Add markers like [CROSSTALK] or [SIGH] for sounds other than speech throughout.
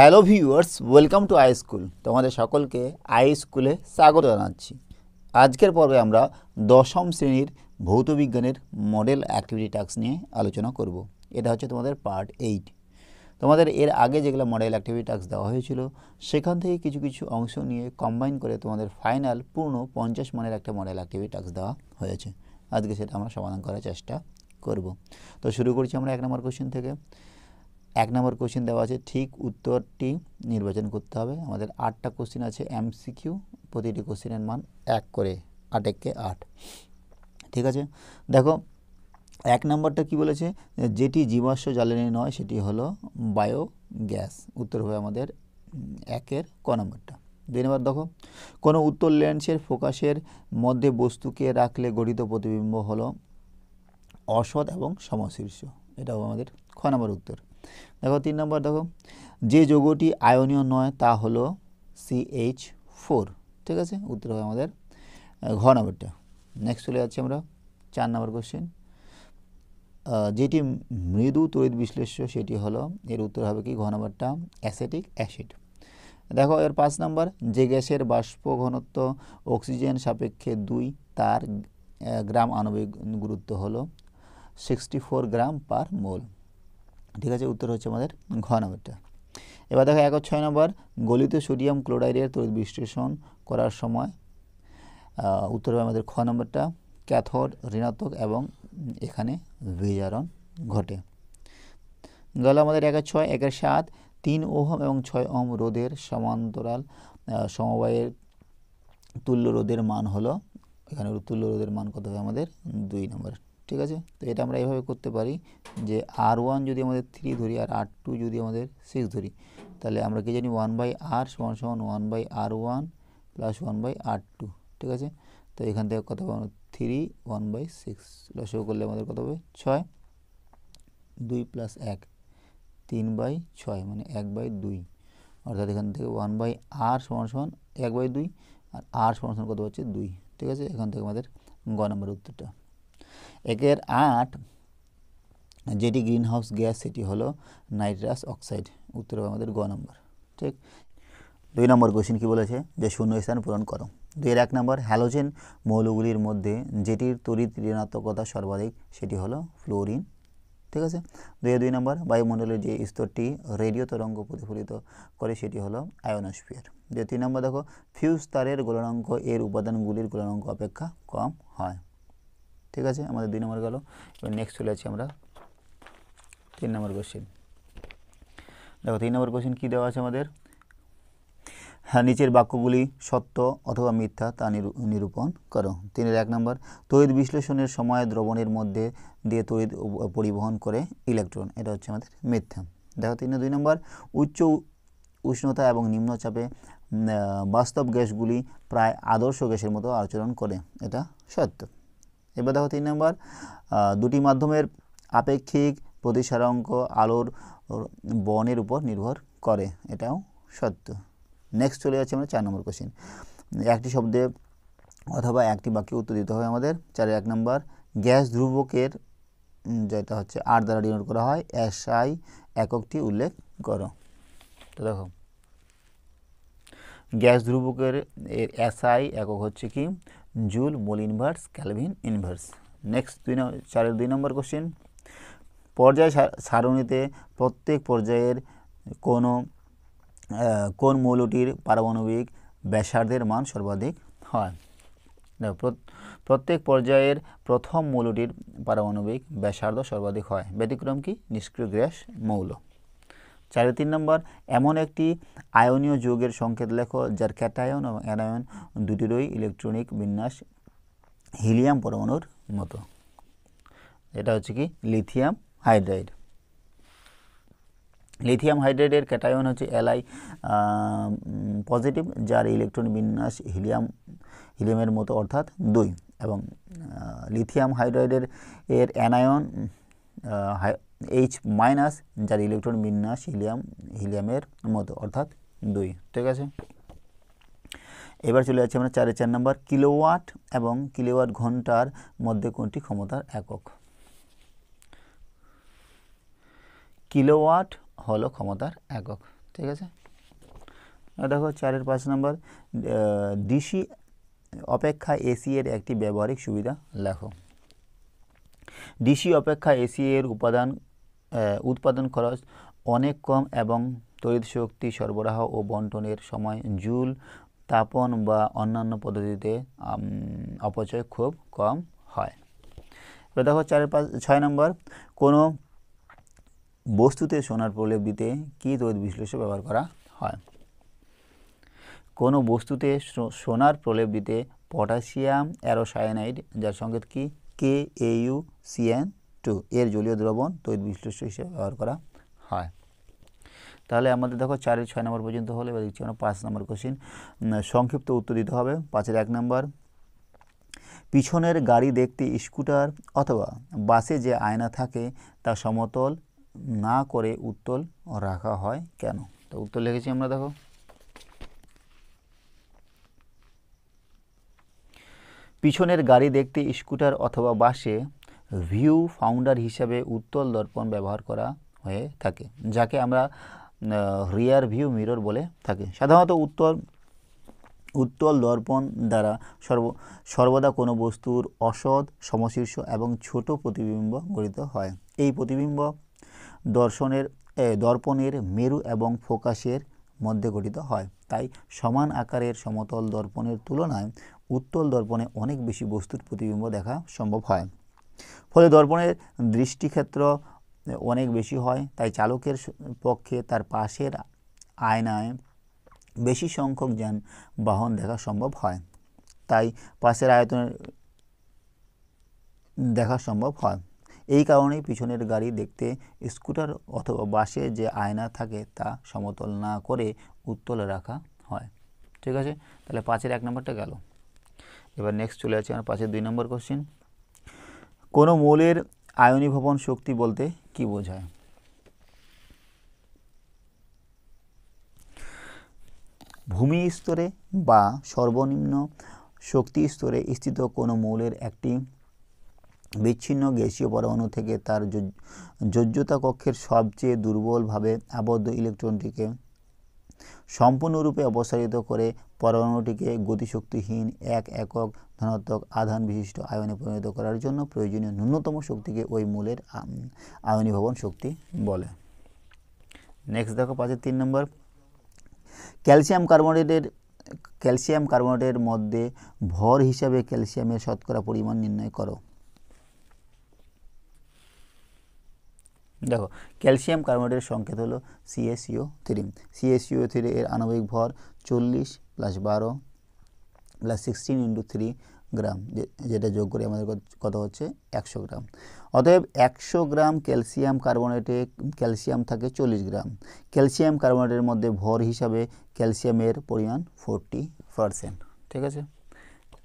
Hello viewers welcome to I school তোমাদের সকলকে I স্কুলে স্বাগত জানাচ্ছি আজকের পর্বে আমরা দশম শ্রেণীর ভৌতবিজ্ঞানের মডেল অ্যাক্টিভিটি টাস্ক নিয়ে আলোচনা করব। এটা হচ্ছে তোমাদের পার্ট এইট তোমাদের এর আগে যেগুলো মডেল অ্যাক্টিভিটি টাস্ক দেওয়া হয়েছিল সেখান থেকে কিছু কিছু অংশ নিয়ে কম্বাইন করে তোমাদের ফাইনাল পূর্ণ পঞ্চাশ মানের একটা মডেল অ্যাক্টিভিটি টাস্ক দেওয়া হয়েছে আজকে সেটা আমরা সমাধান করার চেষ্টা করব তো শুরু করছি আমরা এক নম্বর কোশ্চেন থেকে এক নম্বর কোশ্চেন দেওয়া আছে ঠিক উত্তরটি নির্বাচন করতে হবে আমাদের আটটা কোশ্চেন আছে এমসিকিউ প্রতিটি কোশ্চেনের মান এক করে আট এককে আট ঠিক আছে দেখো এক নম্বরটা কি বলেছে যেটি জীবাশ্ম জ্বালানি নয় সেটি হলো বায়োগ্যাস উত্তর হবে আমাদের একের ক নম্বরটা দুই নম্বর দেখো কোনো উত্তর লেন্সের ফোকাসের মধ্যে বস্তুকে রাখলে গঠিত প্রতিবিম্ব হলো অসৎ এবং সমশীর্ষ এটা হবে আমাদের খ নম্বর উত্তর দেখো তিন নম্বর দেখো যে যৌগটি আয়নীয় নয় তা হলো সিএইচ ফোর ঠিক আছে উত্তর হবে আমাদের ঘ নম্বরটা নেক্সট চলে যাচ্ছি আমরা চার নম্বর কোশ্চেন যেটি মৃদু তড়িৎ বিশ্লেষ্য সেটি হলো এর উত্তর হবে কি ঘ নম্বরটা অ্যাসেটিক অ্যাসিড দেখো এর পাঁচ নম্বর যে গ্যাসের বাষ্প ঘনত্ব অক্সিজেন সাপেক্ষে দুই তার গ্রাম আণবিক গুরুত্ব হলো সিক্সটি গ্রাম পার মোল ঠিক আছে উত্তর হচ্ছে আমাদের ঘ নম্বরটা এবার দেখো এক ছয় নম্বর গলিত সোডিয়াম ক্লোরাইডের তড়িৎ বিশ্লেষণ করার সময় উত্তর হবে আমাদের খ নম্বরটা ক্যাথর ঋণাত্মক এবং এখানে বিজারণ ঘটে গেল আমাদের একের ছয় একের সাত তিন ওহম এবং ছয় ওহম রোধের সমান্তরাল সমবায়ের তুল্য রোধের মান হলো এখানে তুল্য রোধের মান কত হবে আমাদের দুই নম্বর ঠিক আছে তো এটা আমরা এভাবে করতে পারি যে আর ওয়ান যদি আমাদের থ্রি ধরি আর আর টু যদি আমাদের সিক্স ধরি তাহলে আমরা কী জানি ওয়ান বাই আর সমান সমান one by R one plus one by R two ঠিক আছে তো এখান থেকে কত পাবো থ্রি ওয়ান বাই সিক্স লসও করলে আমাদের কত হবে ছয় দুই প্লাস এক তিন বাই ছয় মানে এক বাই দুই অর্থাৎ এখান থেকে ওয়ান বাই আর সমান সমান এক বাই দুই আর আর সমান সমান কত হচ্ছে দুই ঠিক আছে এখান থেকে আমাদের গ নম্বরের উত্তরটা একের আট যেটি গ্রিনহাউস গ্যাস সেটি হলো নাইট্রাস অক্সাইড উত্তর আমাদের গ নম্বর ঠিক দুই নম্বর কোশ্চিন কী বলেছে যে শূন্য স্থান পূরণ করো দুইয়ের এক নম্বর হ্যালোজেন মৌলগুলির মধ্যে যেটির তড়িৎ ঋণাত্মকতা সর্বাধিক সেটি হলো ফ্লোরিন ঠিক আছে দুই দুই নম্বর বায়ুমণ্ডলের যে স্তরটি রেডিও তরঙ্গ প্রতিফলিত করে সেটি হলো আয়োনোস্ফিয়ার দুই তিন নম্বর দেখো ফিউজ তারের গোলনাঙ্ক এর উপাদানগুলির গোলনাঙ্ক অপেক্ষা কম হয় ঠিক আছে আমাদের দুই নম্বর গেল এবার নেক্সট চলে আছি আমরা তিন নম্বর কোয়েশ্চেন দেখো তিন নম্বর কোশ্চেন কী দেওয়া আছে আমাদের হ্যাঁ নিচের বাক্যগুলি সত্য অথবা মিথ্যা তা নিরূপণ করো তিনের এক নম্বর তড়িৎ বিশ্লেষণের সময় দ্রবণের মধ্যে দিয়ে তড়িৎ পরিবহন করে ইলেকট্রন এটা হচ্ছে আমাদের মিথ্যা দেখো তিন দুই নম্বর উচ্চ উষ্ণতা এবং নিম্নচাপে বাস্তব গ্যাসগুলি প্রায় আদর্শ গ্যাসের মতো আচরণ করে এটা সত্য এবার দেখো তিন নম্বর দুটি মাধ্যমের আপেক্ষিক প্রতিসারাঙ্ক আলোর বনের উপর নির্ভর করে এটাও সত্য নেক্সট চলে যাচ্ছে আমরা চার নম্বর কোশ্চেন একটি শব্দে অথবা একটি বাক্যে উত্তর দিতে হবে আমাদের চারের এক নম্বর গ্যাস ধ্রুবকের যেটা হচ্ছে আর দ্বারা ডিনোট করা হয় আই এককটি উল্লেখ করো তো দেখো গ্যাস ধ্রুবকের এর আই একক হচ্ছে কি joule mole inverse kelvin inverse next দুই চারের দুই নম্বর কোশ্চেন পর্যায় সারণীতে প্রত্যেক পর্যায়ের কোনো কোন মৌলটির পারমাণবিক ব্যাসার্ধের মান সর্বাধিক হয় প্রত্যেক পর্যায়ের প্রথম মৌলটির পারমাণবিক ব্যাসার্ধ সর্বাধিক হয় ব্যতিক্রম কি নিষ্ক্রিয় গ্যাস মৌল চারে তিন নম্বর এমন একটি আয়নীয় যৌগের সংকেত লেখো যার ক্যাটায়ন এবং অ্যানায়ন দুটিরই ইলেকট্রনিক বিন্যাস হিলিয়াম পরমাণুর মতো এটা হচ্ছে কি লিথিয়াম হাইড্রাইড লিথিয়াম হাইড্রাইডের ক্যাটায়ন হচ্ছে এলআই পজিটিভ যার ইলেকট্রন বিন্যাস হিলিয়াম হিলিয়ামের মতো অর্থাৎ দুই এবং লিথিয়াম হাইড্রাইডের এর অ্যানায়ন এইচ মাইনাস যার ইলেকট্রন বিন্যাস হিলিয়াম হিলিয়ামের মতো অর্থাৎ দুই ঠিক আছে এবার চলে যাচ্ছে আমরা চারে চার নম্বর কিলোওয়াট এবং কিলোওয়াট ঘন্টার মধ্যে কোনটি ক্ষমতার একক কিলোওয়াট হলো ক্ষমতার একক ঠিক আছে দেখো চারের পাঁচ নাম্বার ডিসি অপেক্ষা এসি এর একটি ব্যবহারিক সুবিধা লেখো ডিসি অপেক্ষা এসি এর উপাদান উৎপাদন খরচ অনেক কম এবং তড়িৎ শক্তি সরবরাহ ও বন্টনের সময় জুল তাপন বা অন্যান্য পদ্ধতিতে অপচয় খুব কম হয় এবার দেখো চারের পাঁচ ছয় নম্বর কোনো বস্তুতে সোনার প্রলেপ দিতে কী তৈরি বিশ্লেষক ব্যবহার করা হয় কোনো বস্তুতে সোনার প্রলেপ দিতে পটাশিয়াম অ্যারোসায়ানাইড যার সংকেত কি কে ইউ সিএন টু এর জলীয় দ্রবণ তৈরি বিশ্লেষ্য হিসেবে ব্যবহার করা হয় তাহলে আমাদের দেখো চারের ছয় নম্বর পর্যন্ত হলে এবার দেখছি আমরা পাঁচ নম্বর কোশ্চিন সংক্ষিপ্ত উত্তর দিতে হবে পাঁচের এক নম্বর পিছনের গাড়ি দেখতে স্কুটার অথবা বাসে যে আয়না থাকে তা সমতল না করে উত্তল রাখা হয় কেন তো উত্তর লিখেছি আমরা দেখো পিছনের গাড়ি দেখতে স্কুটার অথবা বাসে ভিউ ফাউন্ডার হিসাবে উত্তল দর্পণ ব্যবহার করা হয়ে থাকে যাকে আমরা রিয়ার ভিউ মিরর বলে থাকি সাধারণত উত্তল উত্তল দর্পণ দ্বারা সর্ব সর্বদা কোনো বস্তুর অসৎ সমশীর্ষ এবং ছোট প্রতিবিম্ব গঠিত হয় এই প্রতিবিম্ব দর্শনের দর্পণের মেরু এবং ফোকাসের মধ্যে গঠিত হয় তাই সমান আকারের সমতল দর্পণের তুলনায় উত্তল দর্পণে অনেক বেশি বস্তুর প্রতিবিম্ব দেখা সম্ভব হয় ফলে দর্পণের দৃষ্টিক্ষেত্র অনেক বেশি হয় তাই চালকের পক্ষে তার পাশের আয়নায় বেশি সংখ্যক যান বাহন দেখা সম্ভব হয় তাই পাশের আয়তনের দেখা সম্ভব হয় এই কারণেই পিছনের গাড়ি দেখতে স্কুটার অথবা বাসে যে আয়না থাকে তা সমতল না করে উত্তল রাখা হয় ঠিক আছে তাহলে পাঁচের এক নম্বরটা গেল এবার নেক্সট চলে আছে আমার পাশে দুই নম্বর কোশ্চেন কোনো মৌলের আয়নীভবন শক্তি বলতে কি বোঝায় ভূমি স্তরে বা সর্বনিম্ন শক্তি স্তরে স্থিত কোনো মৌলের একটি বিচ্ছিন্ন গ্যাসীয় পরমাণু থেকে তার যোজ্যতা কক্ষের সবচেয়ে দুর্বলভাবে আবদ্ধ ইলেকট্রনটিকে সম্পূর্ণরূপে অপসারিত করে পরমাণুটিকে গতিশক্তিহীন এক একক ধনাত্মক আধান বিশিষ্ট আয়নে পরিণত করার জন্য প্রয়োজনীয় ন্যূনতম শক্তিকে ওই মূলের আয়নীভবন শক্তি বলে নেক্সট দেখো পাঁচের তিন নম্বর ক্যালসিয়াম কার্বনেটের ক্যালসিয়াম কার্বনেটের মধ্যে ভর হিসাবে ক্যালসিয়ামের শতকরা পরিমাণ নির্ণয় করো দেখো ক্যালসিয়াম কার্বোনেটের সংকেত হলো সিএসিও থ্রি সিএসিও থ্রি এর আণবিক ভর চল্লিশ প্লাস বারো plus sixteen into three gram যেটা যোগ করে আমাদের কত হচ্ছে একশো গ্রাম অতএব একশো গ্রাম ক্যালসিয়াম কার্বোনেটে ক্যালসিয়াম থাকে চল্লিশ গ্রাম ক্যালসিয়াম কার্বোনেটের মধ্যে ভর হিসাবে ক্যালসিয়ামের পরিমাণ ফোরটি পারসেন্ট ঠিক আছে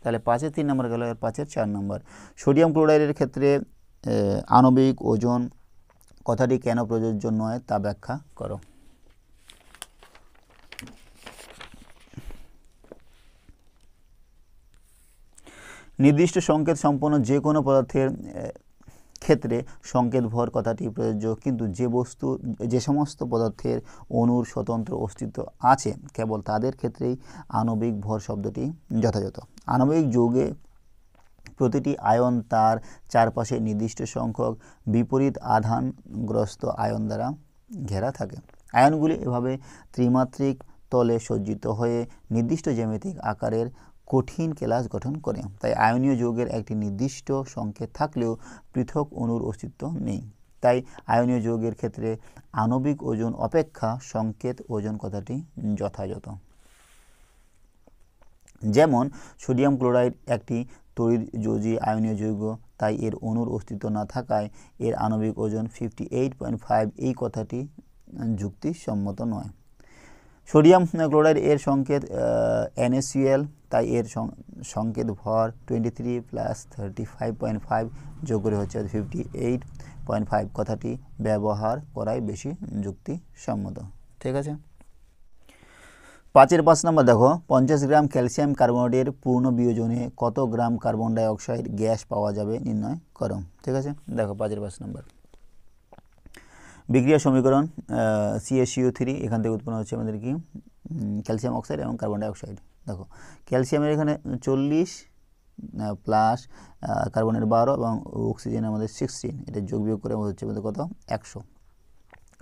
তাহলে পাঁচের তিন নম্বর গেল পাঁচের চার নম্বর সোডিয়াম ক্লোরাইডের ক্ষেত্রে আণবিক ওজন কথাটি কেন প্রযোজ্য নয় তা ব্যাখ্যা করো নির্দিষ্ট সংকেত সম্পন্ন যে কোনো পদার্থের ক্ষেত্রে সংকেত ভর কথাটি প্রযোজ্য কিন্তু যে বস্তু যে সমস্ত পদার্থের অনুর স্বতন্ত্র অস্তিত্ব আছে কেবল তাদের ক্ষেত্রেই আণবিক ভর শব্দটি যথাযথ আণবিক যোগে প্রতিটি আয়ন তার চারপাশে নির্দিষ্ট সংখ্যক বিপরীত আধানগ্রস্ত আয়ন দ্বারা ঘেরা থাকে আয়নগুলি এভাবে ত্রিমাত্রিক তলে সজ্জিত হয়ে নির্দিষ্ট জ্যামিতিক আকারের কঠিন ক্লাস গঠন করে তাই আয়নীয় যৌগের একটি নির্দিষ্ট সংকেত থাকলেও পৃথক অনুর অস্তিত্ব নেই তাই আয়নীয় যৌগের ক্ষেত্রে আণবিক ওজন অপেক্ষা সংকেত ওজন কথাটি যথাযথ যেমন সোডিয়াম ক্লোরাইড একটি তড়িৎ যদি আয়নীয় যৌগ তাই এর অনুর অস্তিত্ব না থাকায় এর আণবিক ওজন ফিফটি এই কথাটি যুক্তিসম্মত নয় সোডিয়াম ক্লোরাইড এর সংকেত এনএসিএল তাই এর সংকেত ভর twenty three plus thirty five point five যোগ করে হচ্ছে ফিফটি এইট পয়েন্ট ফাইভ কথাটি ব্যবহার করাই বেশি যুক্তিসম্মত ঠিক আছে পাঁচের পাঁচ নম্বর দেখো পঞ্চাশ গ্রাম ক্যালসিয়াম কার্বোনেটের পূর্ণ বিয়োজনে কত গ্রাম কার্বন ডাইঅক্সাইড গ্যাস পাওয়া যাবে নির্ণয় করম ঠিক আছে দেখো পাঁচের পাঁচ নম্বর বিক্রিয়া সমীকরণ সিএসিও থ্রি এখান থেকে উৎপন্ন হচ্ছে আমাদের কি ক্যালসিয়াম অক্সাইড এবং কার্বন ডাইঅক্সাইড দেখো ক্যালসিয়ামের এখানে চল্লিশ প্লাস কার্বনের বারো এবং অক্সিজেন আমাদের সিক্সটিন এটা যোগ বিয়োগ করে হচ্ছে আমাদের কত একশো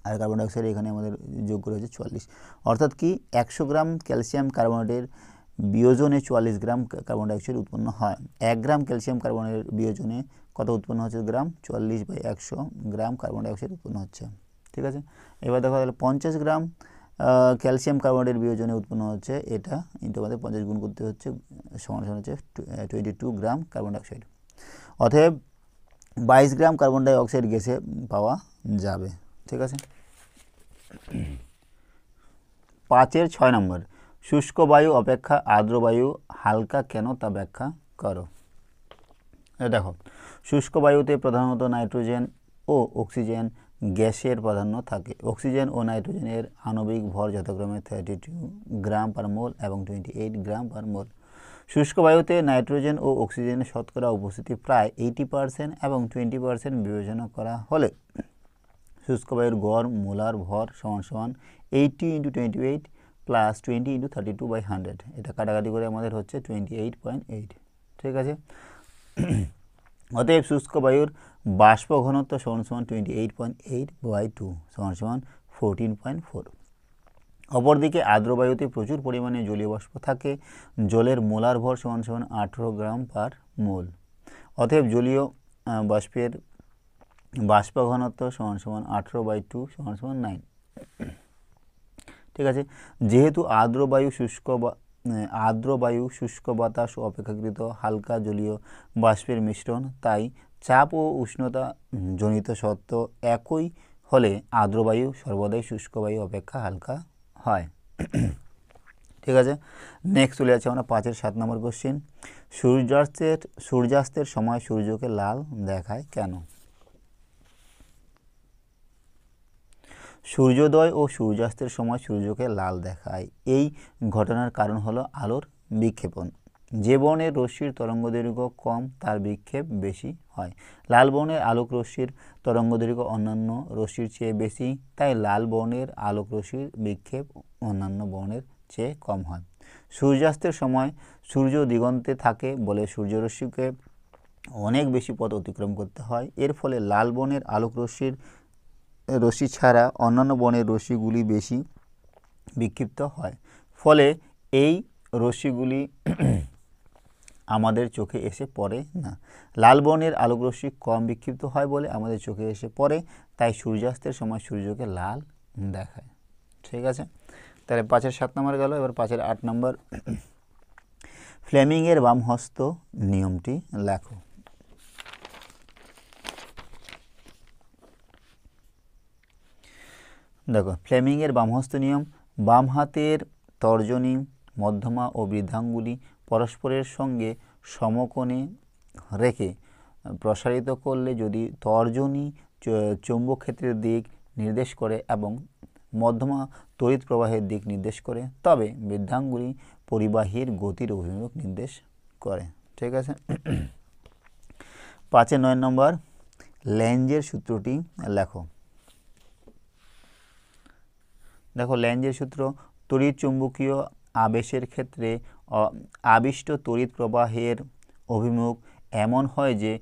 আর কার্বন ডাইঅক্সাইড এখানে আমাদের যোগ করে হচ্ছে চুয়াল্লিশ অর্থাৎ কি একশো গ্রাম ক্যালসিয়াম কার্বনেটের বিয়োজনে চুয়াল্লিশ গ্রাম কার্বন ডাইঅক্সাইড উৎপন্ন হয় এক গ্রাম ক্যালসিয়াম কার্বনের বিয়োজনে কত উৎপন্ন হচ্ছে গ্রাম চুয়াল্লিশ বাই একশো গ্রাম কার্বন ডাইঅক্সাইড উৎপন্ন হচ্ছে ঠিক আছে এবার দেখা গেলো পঞ্চাশ গ্রাম ক্যালসিয়াম কার্বনেটের বিয়োজনে উৎপন্ন হচ্ছে এটা ইন্টু আমাদের পঞ্চাশ গুণ করতে হচ্ছে সমান সমান হচ্ছে twenty two gram carbon dioxide অতএব বাইশ গ্রাম কার্বন ডাইঅক্সাইড গ্যাসে পাওয়া যাবে ঠিক আছে পাঁচের ছয় নম্বর শুষ্ক বায়ু অপেক্ষা আর্দ্র বায়ু হালকা কেন তা ব্যাখ্যা করো দেখো শুষ্ক বায়ুতে প্রধানত নাইট্রোজেন ও অক্সিজেন গ্যাসের প্রাধান্য থাকে অক্সিজেন ও নাইট্রোজেনের আণবিক ভর যথাক্রমে থার্টি টু গ্রাম পার মোল এবং টোয়েন্টি এইট গ্রাম পার মোল শুষ্ক বায়ুতে নাইট্রোজেন ও অক্সিজেনের শতকরা উপস্থিতি প্রায় এইটি পার্সেন্ট এবং টোয়েন্টি পার্সেন্ট বিবেচনা করা হলে শুষ্ক বায়ুর গড় মোলার ভর সমান সমান eighty into twenty eight plus twenty into thirty two by hundred এটা কাটাকাটি করে আমাদের হচ্ছে টোয়েন্টি এইট পয়েন্ট এইট ঠিক আছে অতএব শুষ্ক বায়ুর বাষ্প ঘনত্ব সমান সমান twenty eight point eight by two সমান সমান ফোরটিন পয়েন্ট ফোর অপরদিকে আর্দ্রবায়ুতে প্রচুর পরিমাণে জলীয় বাষ্প থাকে জলের মোলার ভর সমান সমান আঠেরো গ্রাম পার মোল অতএব জলীয় বাষ্পের বাষ্প ঘনত্ব সমান সমান আঠেরো বাই টু সমান সমান নাইন ঠিক আছে যেহেতু আর্দ্র বায়ু শুষ্ক বা আর্দ্র বায়ু শুষ্ক বাতাস অপেক্ষাকৃত হালকা জলীয় বাষ্পের মিশ্রণ তাই চাপ ও উষ্ণতা জনিত সত্ত্ব একই হলে আর্দ্র বায়ু সর্বদাই শুষ্ক বায়ু অপেক্ষা হালকা হয় ঠিক আছে নেক্সট চলে আছে আমরা পাঁচের সাত নম্বর কোশ্চেন সূর্যাস্তের সূর্যাস্তের সময় সূর্যকে লাল দেখায় কেন সূর্যোদয় ও সূর্যাস্তের সময় সূর্যকে লাল দেখায় এই ঘটনার কারণ হলো আলোর বিক্ষেপণ যে বর্ণের রশ্মির তরঙ্গ দৈর্ঘ্য কম তার বিক্ষেপ বেশি হয় লাল বর্ণের আলোক রশ্মির তরঙ্গ দৈর্ঘ্য অন্যান্য রশ্মির চেয়ে বেশি তাই লাল বর্ণের আলোক রশ্মির বিক্ষেপ অন্যান্য বর্ণের চেয়ে কম হয় সূর্যাস্তের সময় সূর্য দিগন্তে থাকে বলে সূর্যরশ্মিকে অনেক বেশি পথ অতিক্রম করতে হয় এর ফলে লাল বর্ণের আলোক রশ্মির রশ্মি ছাড়া অন্যান্য বনের রশ্মিগুলি বেশি বিক্ষিপ্ত হয় ফলে এই রশ্মিগুলি আমাদের চোখে এসে পড়ে না লাল বনের আলোক রশ্মি কম বিক্ষিপ্ত হয় বলে আমাদের চোখে এসে পড়ে তাই সূর্যাস্তের সময় সূর্যকে লাল দেখায় ঠিক আছে তাহলে পাঁচের সাত নম্বর গেল এবার পাঁচের আট নম্বর ফ্লেমিংয়ের বামহস্ত নিয়মটি লেখো দেখো ফ্লেমিংয়ের বামহস্ত নিয়ম বাম হাতের তর্জনী মধ্যমা ও বৃদ্ধাঙ্গুলি পরস্পরের সঙ্গে সমকোণে রেখে প্রসারিত করলে যদি তর্জনী চৌম্বক ক্ষেত্রের দিক নির্দেশ করে এবং মধ্যমা তড়িৎ প্রবাহের দিক নির্দেশ করে তবে বৃদ্ধাঙ্গুলি পরিবাহীর গতির অভিমুখ নির্দেশ করে ঠিক আছে পাঁচে নয় নম্বর লেঞ্জের সূত্রটি লেখো দেখো ল্যাঞ্জের সূত্র তড়িৎ চুম্বকীয় আবেশের ক্ষেত্রে আবিষ্ট তড়িৎ প্রবাহের অভিমুখ এমন হয় যে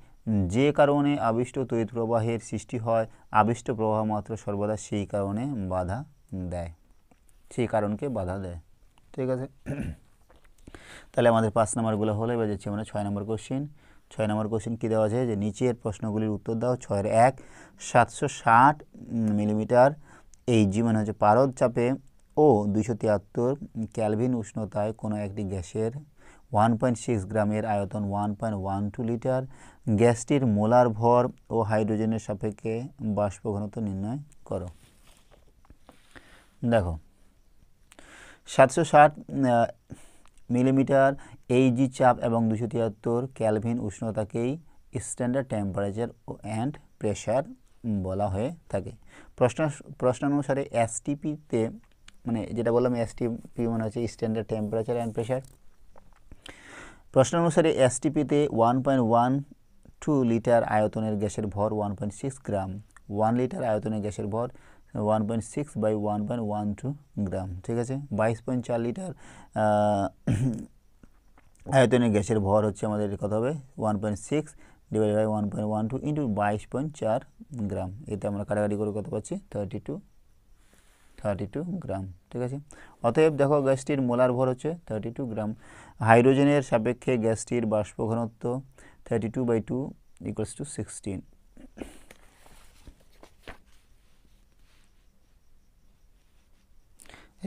যে কারণে আবিষ্ট তড়িৎ প্রবাহের সৃষ্টি হয় আবিষ্ট প্রবাহ মাত্র সর্বদা সেই কারণে বাধা দেয় সেই কারণকে বাধা দেয় ঠিক আছে তাহলে আমাদের পাঁচ নম্বরগুলো হলে এবার যাচ্ছি আমরা ছয় নম্বর কোশ্চিন ছয় নম্বর কোশ্চিন কী দেওয়া আছে যে নিচের প্রশ্নগুলির উত্তর দাও ছয়ের এক সাতশো ষাট মিলিমিটার এইচ জি মানে হচ্ছে পারদ চাপে ও দুইশো তিয়াত্তর ক্যালভিন উষ্ণতায় কোনো একটি গ্যাসের ওয়ান পয়েন্ট সিক্স গ্রামের আয়তন one point one two litre গ্যাসটির মোলার ভর ও হাইড্রোজেনের সাপেক্ষে বাষ্প ঘনত্ব নির্ণয় করো দেখো সাতশো ষাট মিলিমিটার এইজি চাপ এবং দুশো তিয়াত্তর ক্যালভিন উষ্ণতাকেই স্ট্যান্ডার্ড টেম্পারেচার ও অ্যান্ড প্রেশার বলা হয়ে থাকে প্রশ্ন প্রশ্ন প্রশ্নানুসারে এসটিপিতে মানে যেটা বললাম এসটিপি মানে হচ্ছে স্ট্যান্ডার্ড টেম্পারেচার অ্যান্ড প্রেশার প্রশ্ন অনুসারে এসটিপিতে one point one two litre আয়তনের গ্যাসের ভর one point six gram one litre আয়তনের গ্যাসের ভর one point six by one point one two gram ঠিক আছে বাইশ পয়েন্ট চার লিটার আয়তনের গ্যাসের ভর হচ্ছে আমাদের কত হবে one point six divide by one point one two into বাইশ পয়েন্ট চার গ্রাম এতে আমরা কাটাকাটি করে কত পাচ্ছি thirty two thirty two gram ঠিক আছে অতএব দেখো গ্যাসটির মোলার ভর হচ্ছে থার্টি টু গ্রাম হাইড্রোজেনের সাপেক্ষে গ্যাসটির বাষ্প ঘনত্ব thirty two by two equals to sixteen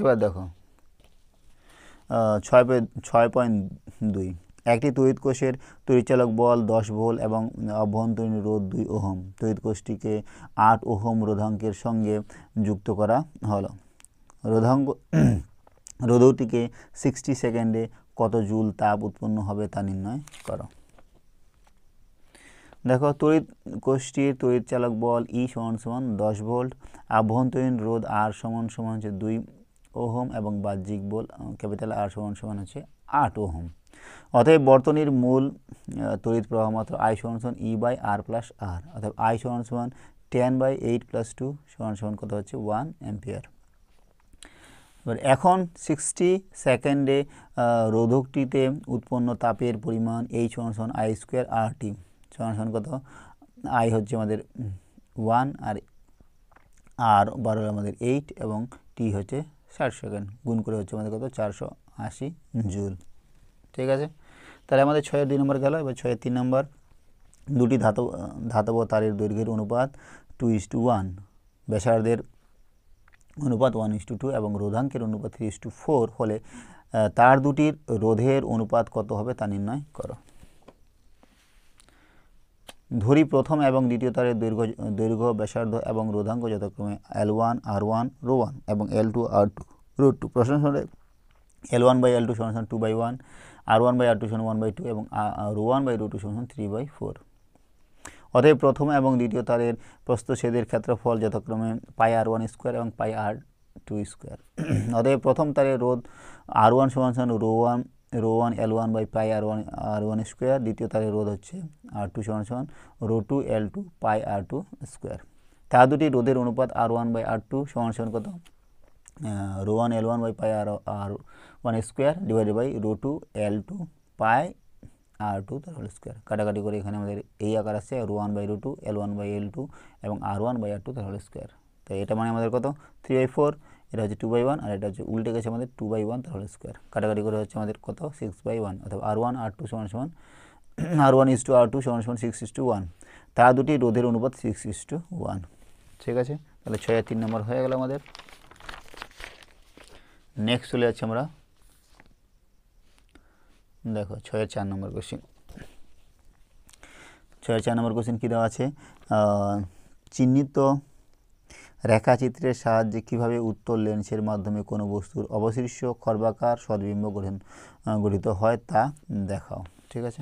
এবার দেখো ছয় ছয় পয়েন্ট দুই একটি তড়িৎ কোষের তৈরিচালক বল দশ ভোল এবং অভ্যন্তরীণ রোধ দুই ওহম তড়িৎ কোষটিকে আট ওহম রোধাঙ্কের সঙ্গে যুক্ত করা হলো রোধাঙ্ক [CLEARS THROAT] রোধটিকে সিক্সটি সেকেন্ডে কত জুল তাপ উৎপন্ন হবে তা নির্ণয় করো দেখো তড়িৎ কোষ্ঠীর তড়িৎ চালক বল ই e সমান সমান দশ ভোল্ট আভ্যন্তরীণ রোধ আর সমান সমান হচ্ছে দুই ওহম এবং বাহ্যিক বল ক্যাপিটাল আর সমান সমান হচ্ছে আট ওহম অতএব বর্তনীর মূল তড়িৎ প্রবাহ মাত্র আই সমান সমান ই বাই আর প্লাস আর অর্থাৎ আই সমান সমান ten by eight plus two সমান সমান কত হচ্ছে ওয়ান অ্যাম্পিয়ার এবার এখন সিক্সটি সেকেন্ডে রোধকটিতে উৎপন্ন তাপের পরিমাণ এই সমান সমান আই স্কোয়ার আর টি সমান সমান কত আই হচ্ছে আমাদের ওয়ান আর আর বারো আমাদের এইট এবং টি হচ্ছে ষাট সেকেন্ড গুণ করে হচ্ছে আমাদের কত চারশো আশি জুল ঠিক আছে তাহলে আমাদের ছয়ের দুই নম্বর গেল এবার ছয়ের তিন নম্বর দুটি ধাতব ধাতব তারের দৈর্ঘ্যের অনুপাত টু ইস টু ওয়ান ব্যাসার্ধের অনুপাত ওয়ান ইস টু টু এবং রোধাঙ্কের অনুপাত থ্রি ইস টু ফোর হলে তার দুটির রোধের অনুপাত কত হবে তা নির্ণয় করো ধরি প্রথম এবং দ্বিতীয় তারের দৈর্ঘ্য দৈর্ঘ্য ব্যাসার্ধ এবং রোধাঙ্ক যথাক্রমে L one R one rho one এবং L two R two rho two প্রশ্ন L one by L two সমান two by one R one by R two সমান ওয়ান বাই টু এবং rho one by rho two সমান three by four অতএব প্রথম এবং দ্বিতীয় তারের প্রস্থচ্ছেদের ক্ষেত্রফল যথাক্রমে পাই আর ওয়ান স্কোয়ার এবং পাই আর টু স্কোয়ার অতএব প্রথম তারের রোধ আর ওয়ান সমান সমান rho one rho one L one by pi R one R one square দ্বিতীয় তারের রোধ হচ্ছে আর টু সমান সমান rho two L two pi R two square তার দুটি রোধের অনুপাত R one by R two সমান সমান কত uh, rho 1 L 1 by pi R, R 1 square divided by rho 2 L 2 pi R two তার হোল স্কোয়ার কাটাকাটি করে এখানে আমাদের এই আকার আছে R one by rho two L one by L two এবং R one by R two তার হোল স্কোয়ার তো এটা মানে আমাদের কত থ্রি বাই ফোর এটা হচ্ছে টু বাই ওয়ান আর এটা হচ্ছে উল্টে গেছে আমাদের টু বাই ওয়ান তার হোল স্কোয়ার কাটাকাটি করে হচ্ছে আমাদের কত সিক্স বাই ওয়ান অর্থাৎ আর ওয়ান আর টু সমান সমান R one is two R two সমান সমান সিক্স ইস টু ওয়ান তারা দুটি রোধের অনুপাত সিক্স ইস টু ওয়ান ঠিক আছে তাহলে ছয় আর তিন নম্বর হয়ে গেল আমাদের নেক্সট চলে যাচ্ছি আমরা দেখো ছয়ের চার নম্বর কোশ্চিন ছয়ের চার নম্বর কোশ্চিন কী দেওয়া আছে চিহ্নিত রেখাচিত্রের সাহায্যে কীভাবে উত্তর লেন্সের মাধ্যমে কোনো বস্তুর অবশিষ্ট খর্বাকার সদবিম্ব গঠন গঠিত হয় তা দেখাও ঠিক আছে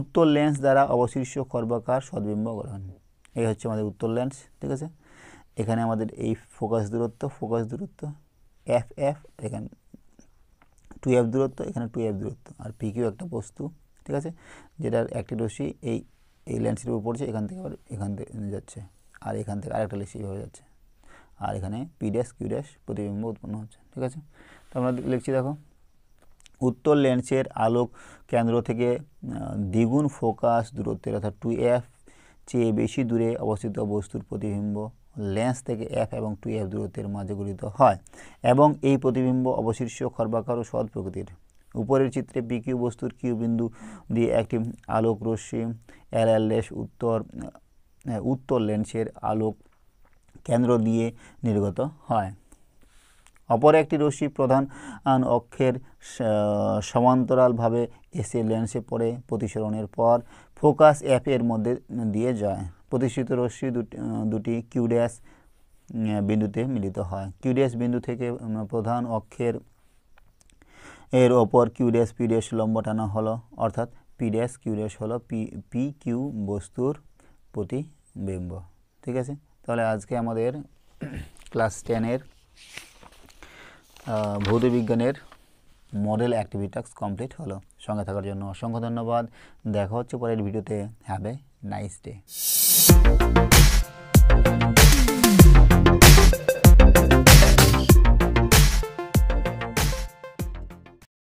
উত্তর লেন্স দ্বারা অবশিষ্ট খর্বাকার সদ্বিম্ব গঠন এই হচ্ছে আমাদের উত্তর লেন্স ঠিক আছে এখানে আমাদের এই ফোকাস দূরত্ব ফোকাস দূরত্ব এফ এফ এখানে টু এফ দূরত্ব এখানে টু এফ দূরত্ব আর পি কিউ একটা বস্তু ঠিক আছে যেটার একটি রশ্মি এই এই লেন্সের উপর পড়ছে এখান থেকে আবার এখান থেকে যাচ্ছে আর এখান থেকে আরেকটা লেন্স এইভাবে যাচ্ছে আর এখানে পি ড্যাশ কিউ ড্যাশ প্রতিবিম্ব উৎপন্ন হচ্ছে ঠিক আছে তো আমরা লিখছি দেখো উত্তর লেন্সের আলোক কেন্দ্র থেকে দ্বিগুণ ফোকাস দূরত্বের অর্থাৎ টু এফ চেয়ে বেশি দূরে অবস্থিত বস্তুর প্রতিবিম্ব লেন্স থেকে এফ এবং টু এফ দূরত্বের মাঝে গঠিত হয় এবং এই প্রতিবিম্ব অবশীর্ষ খর্বাকার ও সৎ প্রকৃতির উপরের চিত্রে বিকিউ বস্তুর কিউ বিন্দু দিয়ে একটি আলোক রশ্মি এল এল লেস উত্তর উত্তর লেন্সের আলোক কেন্দ্র দিয়ে নির্গত হয় অপর একটি রশ্মি প্রধান অক্ষের সমান্তরালভাবে এসে লেন্সে পড়ে প্রতিসরণের পর ফোকাস অ্যাপের মধ্যে দিয়ে যায় প্রতিষ্ঠিত রশ্মি দুটি দুটি বিন্দুতে মিলিত হয় কিউডিয়াস বিন্দু থেকে প্রধান অক্ষের এর ওপর কিউডিয়াস পিডিয়াস লম্ব টানা হলো অর্থাৎ পিড্যাশ কিউডিয়াস হলো পি পি কিউ বস্তুর প্রতিবিম্ব ঠিক আছে তাহলে আজকে আমাদের ক্লাস টেনের ভৌতবিজ্ঞানের মডেল অ্যাক্টিভিটাস কমপ্লিট হলো সঙ্গে থাকার জন্য অসংখ্য ধন্যবাদ দেখা হচ্ছে পরের ভিডিওতে have a nice day Thank you